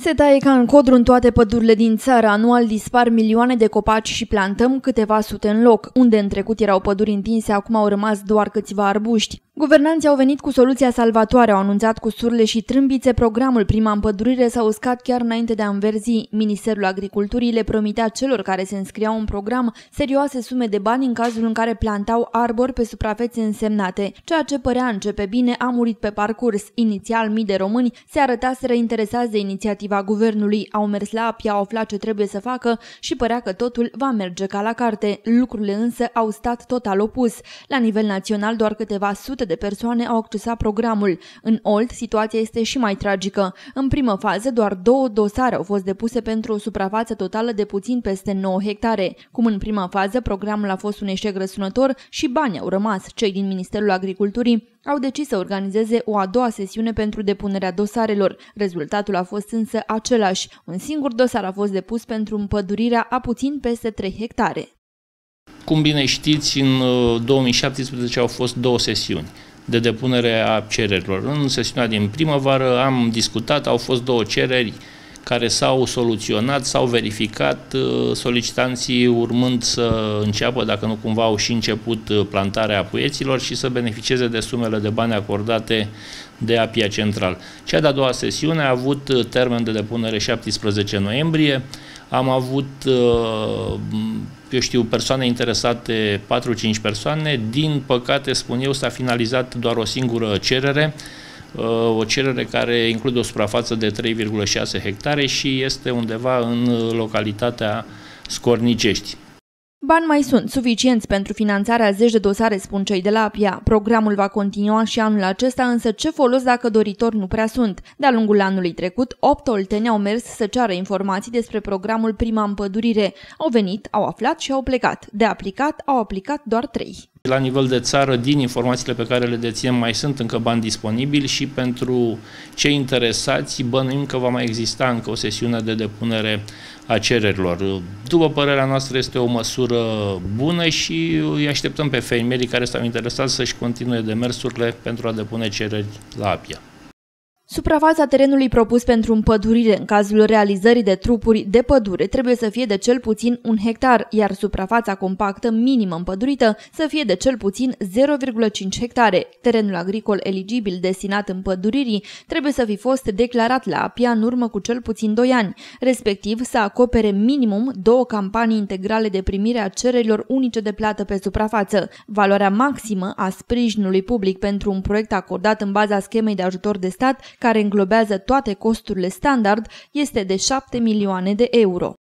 Se taie ca în codru în toate pădurile din țară. Anual dispar milioane de copaci și plantăm câteva sute în loc. Unde în trecut erau păduri întinse, acum au rămas doar câțiva arbuști. Guvernanții au venit cu soluția salvatoare, au anunțat cu surle și trâmbițe programul Prima Împădurire s-a uscat chiar înainte de a înverzi. Ministerul Agriculturii le promitea celor care se înscriau în program serioase sume de bani în cazul în care plantau arbori pe suprafețe însemnate. Ceea ce părea începe bine a murit pe parcurs. Inițial, mii de români se arătaseră interesați de inițiativa guvernului, au mers la apia, au aflat ce trebuie să facă și părea că totul va merge ca la carte. Lucrurile însă au stat total opus. La nivel național, doar câteva sute de persoane au accesat programul. În Olt, situația este și mai tragică. În primă fază, doar două dosare au fost depuse pentru o suprafață totală de puțin peste 9 hectare. Cum în prima fază, programul a fost un eșec răsunător și banii au rămas. Cei din Ministerul Agriculturii au decis să organizeze o a doua sesiune pentru depunerea dosarelor. Rezultatul a fost însă același. Un singur dosar a fost depus pentru împădurirea a puțin peste 3 hectare. Cum bine știți, în 2017 uh, au fost două sesiuni de depunere a cererilor. În sesiunea din primăvară am discutat, au fost două cereri care s-au soluționat, s-au verificat, uh, solicitanții urmând să înceapă, dacă nu cumva au și început uh, plantarea puieților și să beneficieze de sumele de bani acordate de APIA Central. Cea de-a doua sesiune a avut termen de depunere 17 noiembrie, am avut, uh, eu știu, persoane interesate, 4-5 persoane. Din păcate, spun eu, s-a finalizat doar o singură cerere, uh, o cerere care include o suprafață de 3,6 hectare și este undeva în localitatea Scornicești. Bani mai sunt suficienți pentru finanțarea zeci de dosare, spun cei de la APIA. Programul va continua și anul acesta, însă ce folos dacă doritori nu prea sunt? De-a lungul anului trecut, opt olteni au mers să ceară informații despre programul Prima Împădurire. Au venit, au aflat și au plecat. De aplicat, au aplicat doar trei. La nivel de țară, din informațiile pe care le deținem, mai sunt încă bani disponibili și pentru cei interesați bănuim că va mai exista încă o sesiune de depunere a cererilor. După părerea noastră, este o măsură bună și îi așteptăm pe fermierii care s-au interesat să-și continue demersurile pentru a depune cereri la APIA. Suprafața terenului propus pentru împădurire în cazul realizării de trupuri de pădure trebuie să fie de cel puțin un hectar, iar suprafața compactă minimă împădurită să fie de cel puțin 0,5 hectare. Terenul agricol eligibil destinat împăduririi trebuie să fi fost declarat la APIA în urmă cu cel puțin 2 ani, respectiv să acopere minimum două campanii integrale de primire a cererilor unice de plată pe suprafață. Valoarea maximă a sprijinului public pentru un proiect acordat în baza schemei de ajutor de stat care înglobează toate costurile standard, este de 7 milioane de euro.